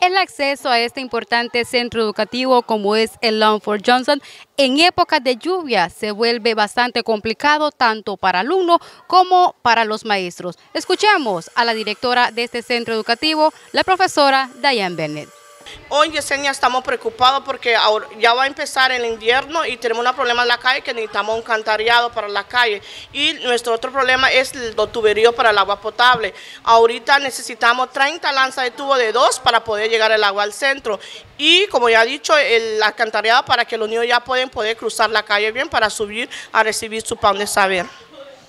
el acceso a este importante centro educativo como es el Longford Johnson en época de lluvia se vuelve bastante complicado tanto para alumnos como para los maestros. Escuchamos a la directora de este centro educativo, la profesora Diane Bennett. Hoy Yesenia estamos preocupados porque ya va a empezar el invierno y tenemos un problema en la calle que necesitamos un cantariado para la calle. Y nuestro otro problema es los tuberíos para el agua potable. Ahorita necesitamos 30 lanzas de tubo de dos para poder llegar el agua al centro. Y como ya he dicho, el alcantarillado para que los niños ya puedan poder cruzar la calle bien para subir a recibir su pan de saber.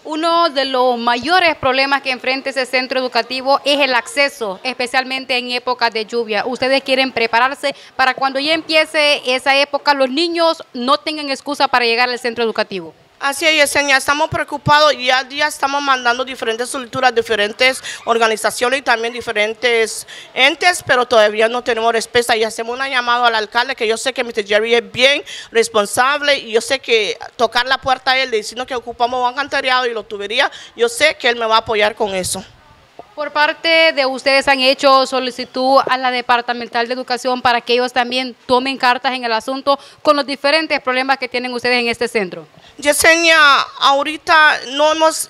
Uno de los mayores problemas que enfrenta ese centro educativo es el acceso, especialmente en épocas de lluvia. Ustedes quieren prepararse para cuando ya empiece esa época, los niños no tengan excusa para llegar al centro educativo. Así es, Yesenia, estamos preocupados y al día estamos mandando diferentes solicitudes diferentes organizaciones y también diferentes entes, pero todavía no tenemos respuesta y hacemos una llamada al alcalde que yo sé que Mr. Jerry es bien responsable y yo sé que tocar la puerta a él diciendo que ocupamos un y lo tubería, yo sé que él me va a apoyar con eso. Por parte de ustedes han hecho solicitud a la Departamental de Educación para que ellos también tomen cartas en el asunto con los diferentes problemas que tienen ustedes en este centro. Yesenia, ahorita no hemos,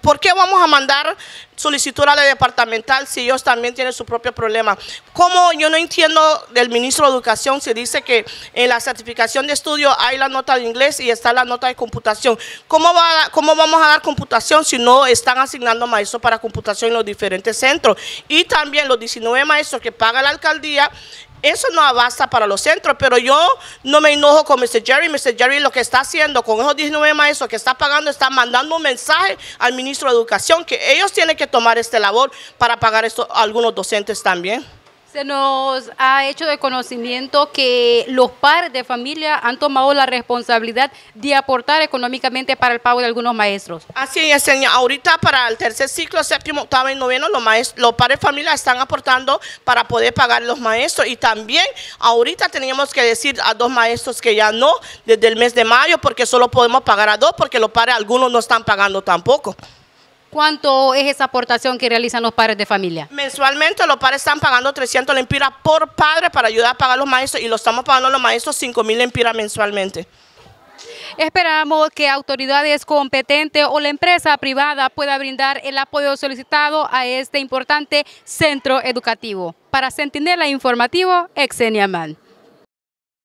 ¿por qué vamos a mandar solicitura a departamental si ellos también tienen su propio problema. Como yo no entiendo del ministro de Educación se dice que en la certificación de estudio hay la nota de inglés y está la nota de computación? ¿Cómo, va, cómo vamos a dar computación si no están asignando maestros para computación en los diferentes centros? Y también los 19 maestros que paga la alcaldía eso no basta para los centros, pero yo no me enojo con Mr. Jerry. Mr. Jerry lo que está haciendo con esos 19 maestros que está pagando, está mandando un mensaje al ministro de Educación que ellos tienen que tomar esta labor para pagar esto a algunos docentes también. Se nos ha hecho de conocimiento que los padres de familia han tomado la responsabilidad de aportar económicamente para el pago de algunos maestros. Así es, señora. Ahorita para el tercer ciclo, séptimo, octavo y noveno, los, maestros, los padres de familia están aportando para poder pagar los maestros. Y también ahorita teníamos que decir a dos maestros que ya no, desde el mes de mayo, porque solo podemos pagar a dos, porque los padres algunos no están pagando tampoco. ¿Cuánto es esa aportación que realizan los padres de familia? Mensualmente los padres están pagando 300 lempiras por padre para ayudar a pagar a los maestros y lo estamos pagando los maestros 5 mil lempiras mensualmente. Esperamos que autoridades competentes o la empresa privada pueda brindar el apoyo solicitado a este importante centro educativo. Para Sentinela Informativo, Exenia Mann.